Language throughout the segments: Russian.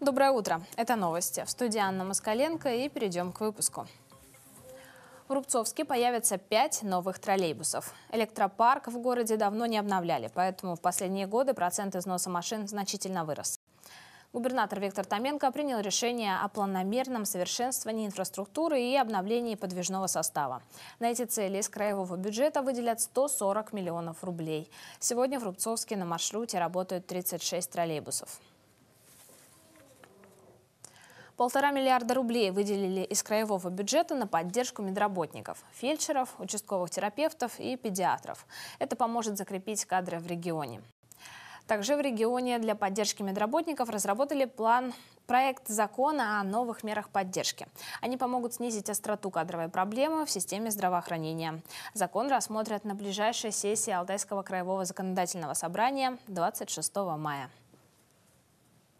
Доброе утро. Это новости. В студии Анна Москаленко и перейдем к выпуску. В Рубцовске появятся пять новых троллейбусов. Электропарк в городе давно не обновляли, поэтому в последние годы процент износа машин значительно вырос. Губернатор Виктор Томенко принял решение о планомерном совершенствовании инфраструктуры и обновлении подвижного состава. На эти цели из краевого бюджета выделят 140 миллионов рублей. Сегодня в Рубцовске на маршруте работают 36 троллейбусов. Полтора миллиарда рублей выделили из краевого бюджета на поддержку медработников, фельдшеров, участковых терапевтов и педиатров. Это поможет закрепить кадры в регионе. Также в регионе для поддержки медработников разработали план проект закона о новых мерах поддержки. Они помогут снизить остроту кадровой проблемы в системе здравоохранения. Закон рассмотрят на ближайшей сессии Алтайского краевого законодательного собрания 26 мая.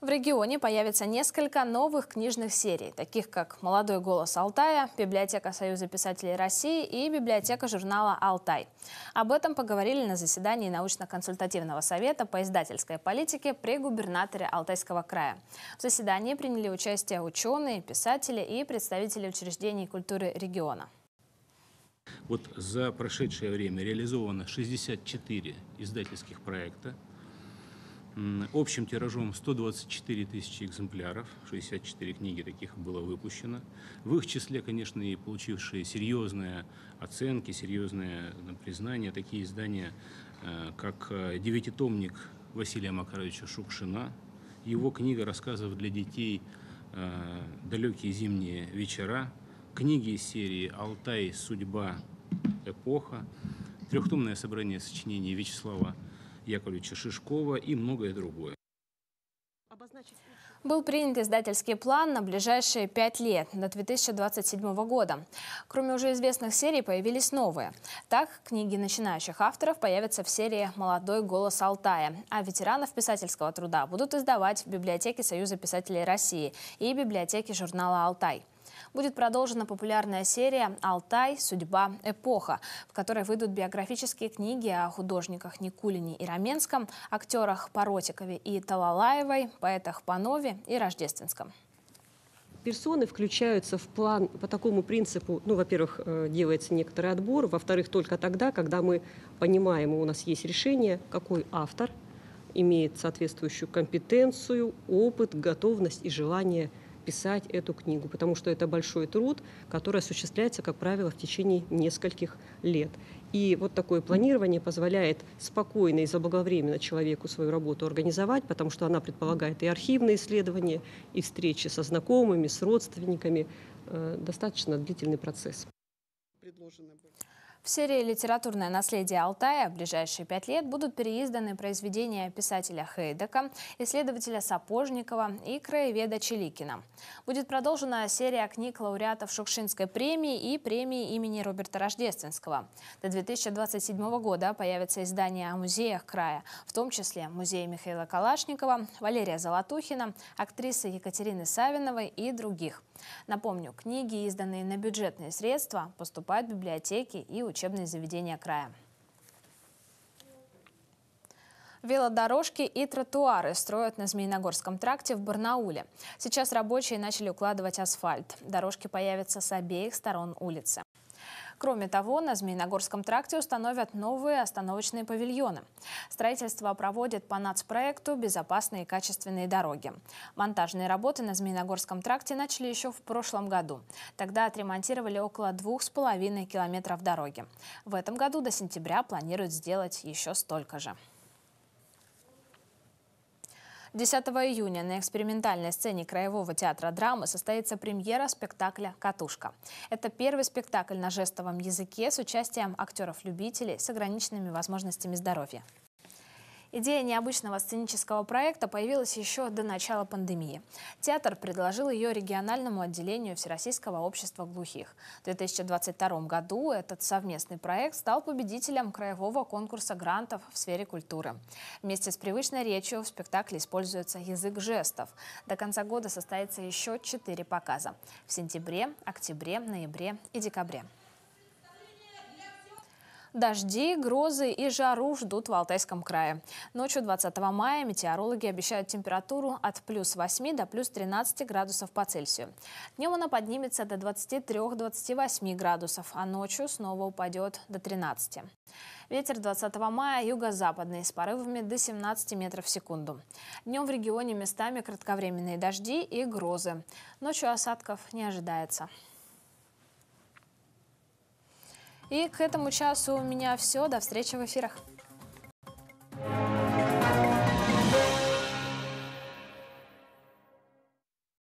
В регионе появится несколько новых книжных серий, таких как «Молодой голос Алтая», «Библиотека Союза писателей России» и «Библиотека журнала «Алтай». Об этом поговорили на заседании научно-консультативного совета по издательской политике при губернаторе Алтайского края. В заседании приняли участие ученые, писатели и представители учреждений культуры региона. Вот за прошедшее время реализовано 64 издательских проекта – общим тиражом 124 тысячи экземпляров, 64 книги таких было выпущено. В их числе, конечно, и получившие серьезные оценки, серьезные ну, признания, такие издания, э, как э, девятитомник Василия Макаровича Шукшина, его книга рассказов для детей э, «Далекие зимние вечера», книги из серии «Алтай. Судьба. Эпоха», трехтомное собрание сочинений Вячеслава Яковлевича Шишкова и многое другое. Был принят издательский план на ближайшие пять лет, до 2027 года. Кроме уже известных серий, появились новые. Так, книги начинающих авторов появятся в серии «Молодой голос Алтая», а ветеранов писательского труда будут издавать в библиотеке Союза писателей России и библиотеке журнала «Алтай» будет продолжена популярная серия «Алтай. Судьба. Эпоха», в которой выйдут биографические книги о художниках Никулине и Раменском, актерах Поротикове и Талалаевой, поэтах Панове и Рождественском персоны включаются в план по такому принципу, ну, во-первых, э, делается некоторый отбор, во-вторых, только тогда, когда мы понимаем, у нас есть решение, какой автор имеет соответствующую компетенцию, опыт, готовность и желание – писать эту книгу, потому что это большой труд, который осуществляется, как правило, в течение нескольких лет. И вот такое планирование позволяет спокойно и заблаговременно человеку свою работу организовать, потому что она предполагает и архивные исследования, и встречи со знакомыми, с родственниками. Э, достаточно длительный процесс. В серии «Литературное наследие Алтая» в ближайшие пять лет будут переизданы произведения писателя Хейдека, исследователя Сапожникова и краеведа Челикина. Будет продолжена серия книг лауреатов Шукшинской премии и премии имени Роберта Рождественского. До 2027 года появятся издания о музеях края, в том числе музей Михаила Калашникова, Валерия Золотухина, актрисы Екатерины Савиновой и других. Напомню, книги, изданные на бюджетные средства, поступают в библиотеки и учебные заведения края. Велодорожки и тротуары строят на Змеиногорском тракте в Барнауле. Сейчас рабочие начали укладывать асфальт. Дорожки появятся с обеих сторон улицы. Кроме того, на Змеиногорском тракте установят новые остановочные павильоны. Строительство проводят по нацпроекту «Безопасные и качественные дороги». Монтажные работы на Змеиногорском тракте начали еще в прошлом году. Тогда отремонтировали около двух с половиной километров дороги. В этом году до сентября планируют сделать еще столько же. 10 июня на экспериментальной сцене Краевого театра драмы состоится премьера спектакля «Катушка». Это первый спектакль на жестовом языке с участием актеров-любителей с ограниченными возможностями здоровья. Идея необычного сценического проекта появилась еще до начала пандемии. Театр предложил ее региональному отделению Всероссийского общества глухих. В 2022 году этот совместный проект стал победителем краевого конкурса грантов в сфере культуры. Вместе с привычной речью в спектакле используется язык жестов. До конца года состоится еще четыре показа – в сентябре, октябре, ноябре и декабре. Дожди, грозы и жару ждут в Алтайском крае. Ночью 20 мая метеорологи обещают температуру от плюс 8 до плюс 13 градусов по Цельсию. Днем она поднимется до 23-28 градусов, а ночью снова упадет до 13. Ветер 20 мая юго-западный с порывами до 17 метров в секунду. Днем в регионе местами кратковременные дожди и грозы. Ночью осадков не ожидается. И к этому часу у меня все. До встречи в эфирах.